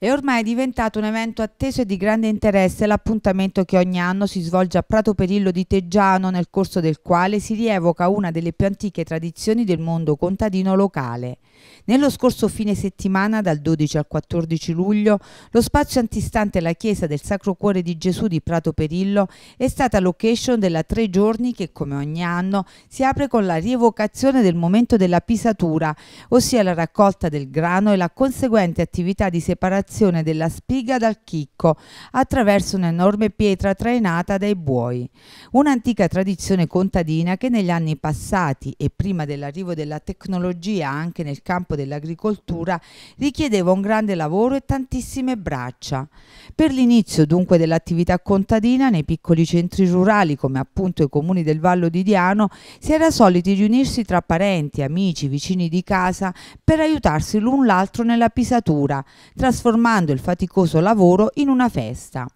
È ormai diventato un evento atteso e di grande interesse l'appuntamento che ogni anno si svolge a Prato Perillo di Teggiano, nel corso del quale si rievoca una delle più antiche tradizioni del mondo contadino locale. Nello scorso fine settimana, dal 12 al 14 luglio, lo spazio antistante la chiesa del Sacro Cuore di Gesù di Prato Perillo è stata location della Tre Giorni che, come ogni anno, si apre con la rievocazione del momento della pisatura, ossia la raccolta del grano e la conseguente attività di separazione separazione della spiga dal chicco attraverso un'enorme pietra trainata dai buoi. Un'antica tradizione contadina che negli anni passati e prima dell'arrivo della tecnologia anche nel campo dell'agricoltura richiedeva un grande lavoro e tantissime braccia. Per l'inizio dunque dell'attività contadina nei piccoli centri rurali come appunto i comuni del Vallo di Diano si era soliti riunirsi tra parenti, amici, vicini di casa per aiutarsi l'un l'altro nella pisatura, trasformando trasformando il faticoso lavoro in una festa.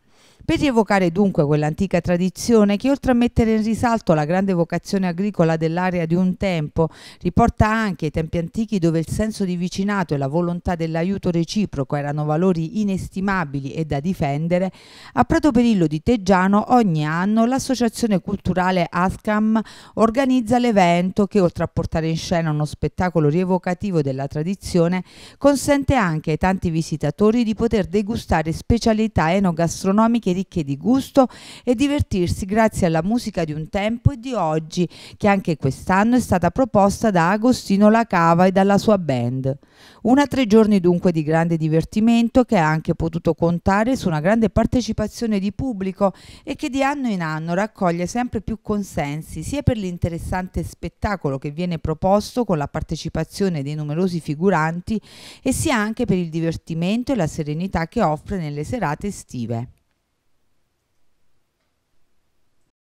Per rievocare dunque quell'antica tradizione che oltre a mettere in risalto la grande vocazione agricola dell'area di un tempo, riporta anche i tempi antichi dove il senso di vicinato e la volontà dell'aiuto reciproco erano valori inestimabili e da difendere, a Prato Perillo di Teggiano ogni anno l'associazione culturale ASCAM organizza l'evento che oltre a portare in scena uno spettacolo rievocativo della tradizione, consente anche ai tanti visitatori di poter degustare specialità enogastronomiche ricche di gusto e divertirsi grazie alla musica di un tempo e di oggi, che anche quest'anno è stata proposta da Agostino Lacava e dalla sua band. Una tre giorni dunque di grande divertimento che ha anche potuto contare su una grande partecipazione di pubblico e che di anno in anno raccoglie sempre più consensi sia per l'interessante spettacolo che viene proposto con la partecipazione dei numerosi figuranti e sia anche per il divertimento e la serenità che offre nelle serate estive.